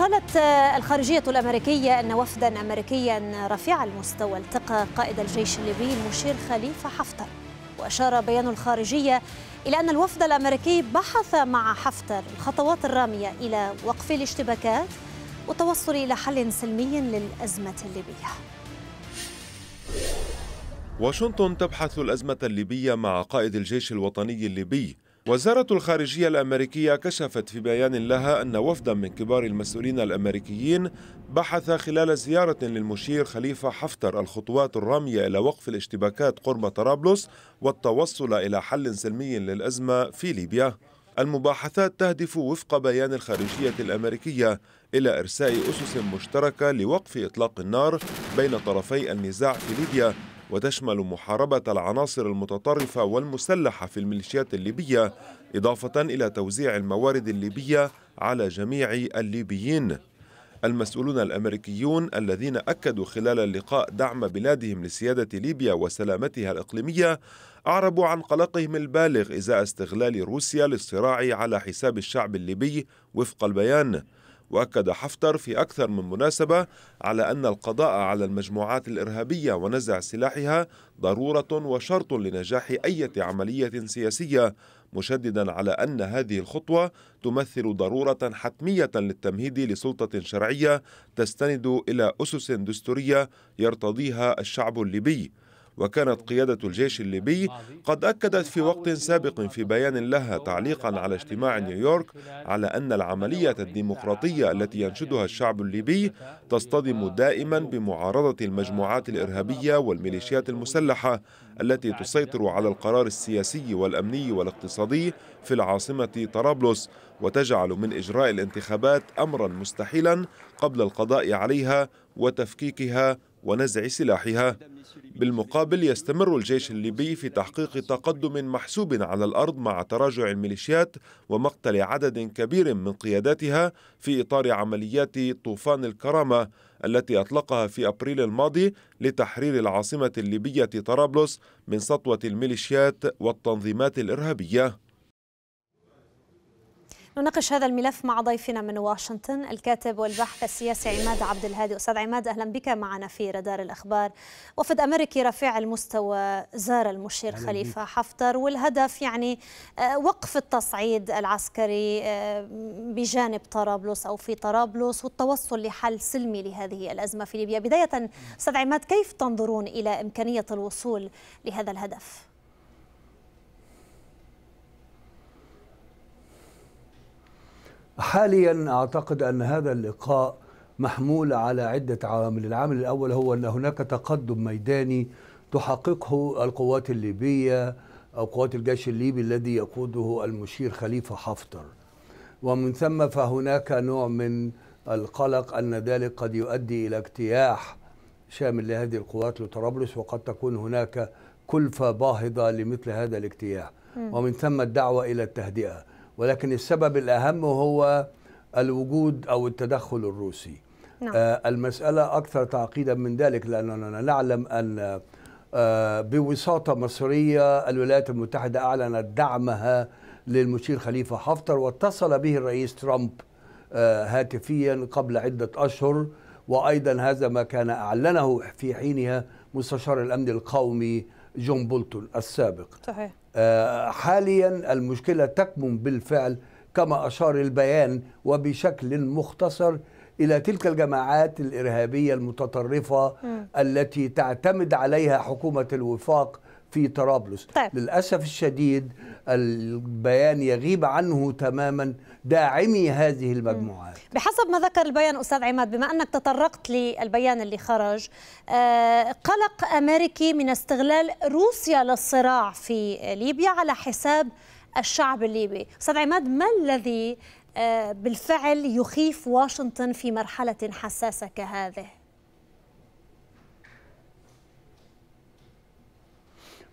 قالت الخارجية الأمريكية أن وفدا أمريكيا رفيع المستوى التقى قائد الجيش الليبي المشير خليفة حفتر وأشار بيان الخارجية إلى أن الوفد الأمريكي بحث مع حفتر الخطوات الرامية إلى وقف الاشتباكات والتوصل إلى حل سلمي للأزمة الليبية واشنطن تبحث الأزمة الليبية مع قائد الجيش الوطني الليبي وزارة الخارجية الأمريكية كشفت في بيان لها أن وفدا من كبار المسؤولين الأمريكيين بحث خلال زيارة للمشير خليفة حفتر الخطوات الرامية إلى وقف الاشتباكات قرب طرابلس والتوصل إلى حل سلمي للأزمة في ليبيا المباحثات تهدف وفق بيان الخارجية الأمريكية إلى إرساء أسس مشتركة لوقف إطلاق النار بين طرفي النزاع في ليبيا وتشمل محاربة العناصر المتطرفة والمسلحة في الميليشيات الليبية إضافة إلى توزيع الموارد الليبية على جميع الليبيين المسؤولون الأمريكيون الذين أكدوا خلال اللقاء دعم بلادهم لسيادة ليبيا وسلامتها الإقليمية أعربوا عن قلقهم البالغ إزاء استغلال روسيا للصراع على حساب الشعب الليبي وفق البيان واكد حفتر في اكثر من مناسبه على ان القضاء على المجموعات الارهابيه ونزع سلاحها ضروره وشرط لنجاح اي عمليه سياسيه مشددا على ان هذه الخطوه تمثل ضروره حتميه للتمهيد لسلطه شرعيه تستند الى اسس دستوريه يرتضيها الشعب الليبي وكانت قيادة الجيش الليبي قد أكدت في وقت سابق في بيان لها تعليقا على اجتماع نيويورك على أن العملية الديمقراطية التي ينشدها الشعب الليبي تصطدم دائما بمعارضة المجموعات الإرهابية والميليشيات المسلحة التي تسيطر على القرار السياسي والأمني والاقتصادي في العاصمة طرابلس وتجعل من إجراء الانتخابات أمرا مستحيلا قبل القضاء عليها وتفكيكها ونزع سلاحها بالمقابل يستمر الجيش الليبي في تحقيق تقدم محسوب على الأرض مع تراجع الميليشيات ومقتل عدد كبير من قياداتها في إطار عمليات طوفان الكرامة التي أطلقها في أبريل الماضي لتحرير العاصمة الليبية طرابلس من سطوة الميليشيات والتنظيمات الإرهابية نناقش هذا الملف مع ضيفنا من واشنطن الكاتب والباحث السياسي عماد عبد الهادي استاذ عماد اهلا بك معنا في رادار الاخبار وفد امريكي رفيع المستوى زار المشير خليفه حفتر والهدف يعني آه، وقف التصعيد العسكري آه، بجانب طرابلس او في طرابلس والتوصل لحل سلمي لهذه الازمه في ليبيا بدايه استاذ عماد كيف تنظرون الى امكانيه الوصول لهذا الهدف حاليا أعتقد أن هذا اللقاء محمول على عدة عوامل العامل الأول هو أن هناك تقدم ميداني تحققه القوات الليبية أو قوات الجيش الليبي الذي يقوده المشير خليفة حفتر ومن ثم فهناك نوع من القلق أن ذلك قد يؤدي إلى اجتياح شامل لهذه القوات لطرابلس وقد تكون هناك كلفة باهظة لمثل هذا الاجتياح ومن ثم الدعوة إلى التهدئة ولكن السبب الأهم هو الوجود أو التدخل الروسي نعم. آه المسألة أكثر تعقيدا من ذلك لأننا نعلم أن آه بوساطة مصرية الولايات المتحدة أعلنت دعمها للمشير خليفة حفتر واتصل به الرئيس ترامب آه هاتفيا قبل عدة أشهر وأيضا هذا ما كان أعلنه في حينها مستشار الأمن القومي جون بولتون السابق صحيح. آه، حاليا المشكلة تكمن بالفعل كما أشار البيان وبشكل مختصر إلى تلك الجماعات الإرهابية المتطرفة م. التي تعتمد عليها حكومة الوفاق في طرابلس طيب. للأسف الشديد البيان يغيب عنه تماما داعمي هذه المجموعات بحسب ما ذكر البيان أستاذ عماد بما أنك تطرقت للبيان اللي خرج آه، قلق أمريكي من استغلال روسيا للصراع في ليبيا على حساب الشعب الليبي أستاذ عماد ما الذي آه، بالفعل يخيف واشنطن في مرحلة حساسة كهذه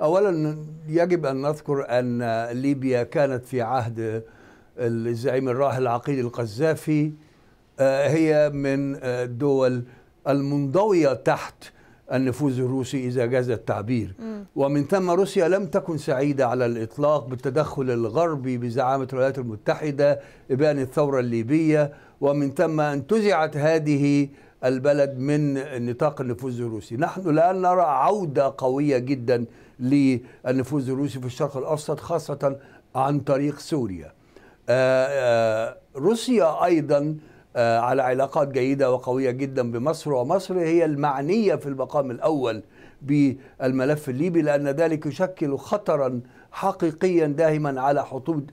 اولا يجب ان نذكر ان ليبيا كانت في عهد الزعيم الراحل العقيل القذافي آه، هي من الدول آه، المنضويه تحت النفوذ الروسي اذا جاز التعبير م. ومن ثم روسيا لم تكن سعيده على الاطلاق بالتدخل الغربي بزعامه الولايات المتحده ابان الثوره الليبيه ومن ثم انتزعت هذه البلد من نطاق النفوذ الروسي نحن لا نرى عودة قوية جدا للنفوذ الروسي في الشرق الأوسط خاصة عن طريق سوريا آه، آه، روسيا أيضا آه، على علاقات جيدة وقوية جدا بمصر ومصر هي المعنية في المقام الأول بالملف الليبي لأن ذلك يشكل خطرا حقيقيا داهما على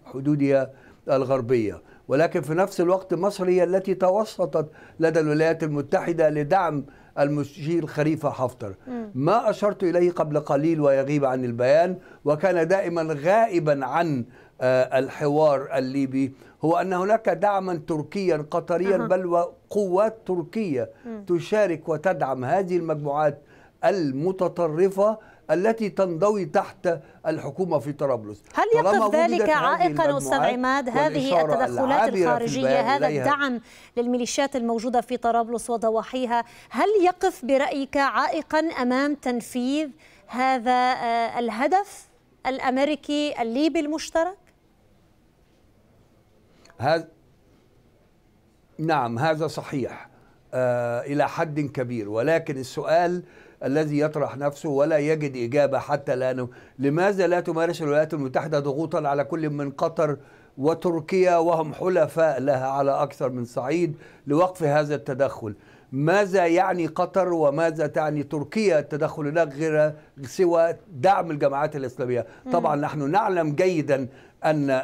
حدودها الغربية ولكن في نفس الوقت مصر هي التي توسطت لدى الولايات المتحدة لدعم المشير خليفة حفتر ما أشرت إليه قبل قليل ويغيب عن البيان وكان دائما غائبا عن آه، الحوار الليبي هو أن هناك دعما تركيا قطريا بل وقوات تركية تشارك وتدعم هذه المجموعات المتطرفة التي تنضوي تحت الحكومة في طرابلس هل يقف ذلك عائقا أستاذ عماد هذه التدخلات الخارجية هذا الدعم للميليشيات الموجودة في طرابلس وضواحيها هل يقف برأيك عائقا أمام تنفيذ هذا آه، الهدف الأمريكي الليبي المشترك؟ هذا نعم هذا صحيح آه إلى حد كبير ولكن السؤال آه الذي يطرح نفسه ولا يجد إجابة حتى الآن لماذا لا تمارس الولايات المتحدة ضغوطا على كل من قطر وتركيا وهم حلفاء لها على أكثر من صعيد لوقف هذا التدخل ماذا يعني قطر وماذا تعني تركيا التدخل هناك غير سوى دعم الجماعات الإسلامية طبعا نحن نعلم جيدا أن آه،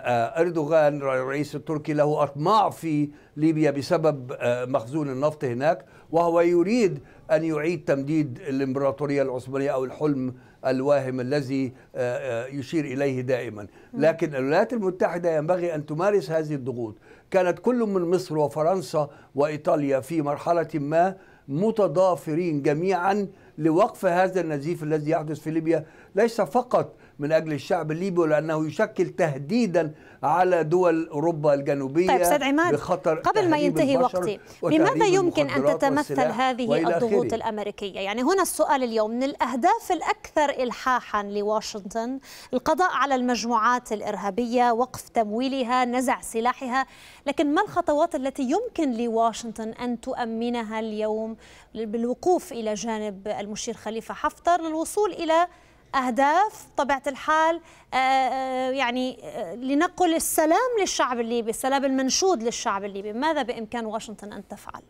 أردوغان الرئيس التركي له أطماع في ليبيا بسبب آه، مخزون النفط هناك وهو يريد أن يعيد تمديد الإمبراطورية العثمانية أو الحلم الواهم الذي آه، آه، يشير إليه دائما لكن الولايات المتحدة ينبغي أن تمارس هذه الضغوط كانت كل من مصر وفرنسا وإيطاليا في مرحلة ما متضافرين جميعا لوقف هذا النزيف الذي يحدث في ليبيا ليس فقط من أجل الشعب الليبي ولأنه يشكل تهديدا على دول أوروبا الجنوبية طيب سيد عماد بخطر قبل ما ينتهي وقتي بماذا يمكن أن تتمثل هذه الضغوط الأمريكية يعني هنا السؤال اليوم من الأهداف الأكثر إلحاحا لواشنطن القضاء على المجموعات الإرهابية وقف تمويلها نزع سلاحها لكن ما الخطوات التي يمكن لواشنطن أن تؤمنها اليوم بالوقوف إلى جانب المشير خليفة حفتر للوصول إلى أهداف طبيعة الحال آه، آه، يعني آه، لنقل السلام للشعب الليبي السلام المنشود للشعب الليبي ماذا بإمكان واشنطن أن تفعل؟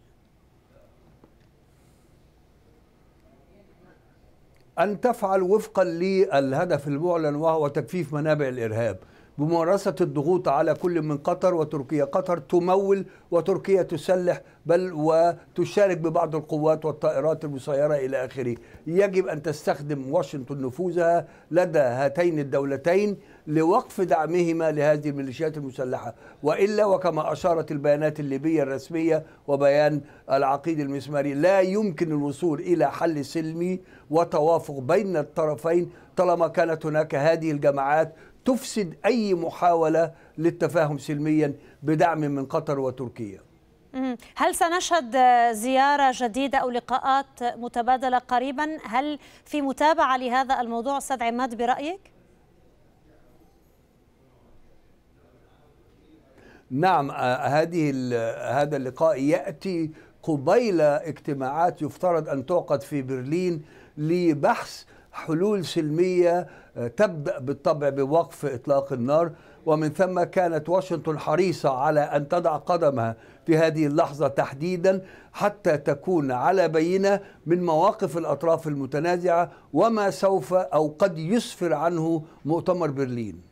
أن تفعل وفقا للهدف المعلن وهو تكفيف منابع الإرهاب بممارسة الضغوط على كل من قطر وتركيا قطر تمول وتركيا تسلح بل وتشارك ببعض القوات والطائرات المسيرة إلى آخره يجب أن تستخدم واشنطن نفوذها لدى هاتين الدولتين لوقف دعمهما لهذه الميليشيات المسلحة وإلا وكما أشارت البيانات الليبية الرسمية وبيان العقيد المسماري لا يمكن الوصول إلى حل سلمي وتوافق بين الطرفين طالما كانت هناك هذه الجماعات تفسد أي محاولة للتفاهم سلميا بدعم من قطر وتركيا هل سنشهد زيارة جديدة أو لقاءات متبادلة قريبا هل في متابعة لهذا الموضوع أستاذ عماد برأيك؟ نعم آه، هذه هذا اللقاء يأتي قبيل اجتماعات يفترض أن تعقد في برلين لبحث حلول سلمية آه، تبدأ بالطبع بوقف إطلاق النار ومن ثم كانت واشنطن حريصة على أن تضع قدمها في هذه اللحظة تحديدا حتى تكون على بينة من مواقف الأطراف المتنازعة وما سوف أو قد يسفر عنه مؤتمر برلين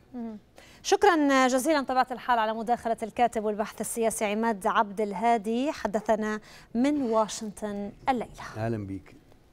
شكرا جزيلا طبعا الحال على مداخلة الكاتب والبحث السياسي عماد عبد الهادي حدثنا من واشنطن الليلة أهلا بك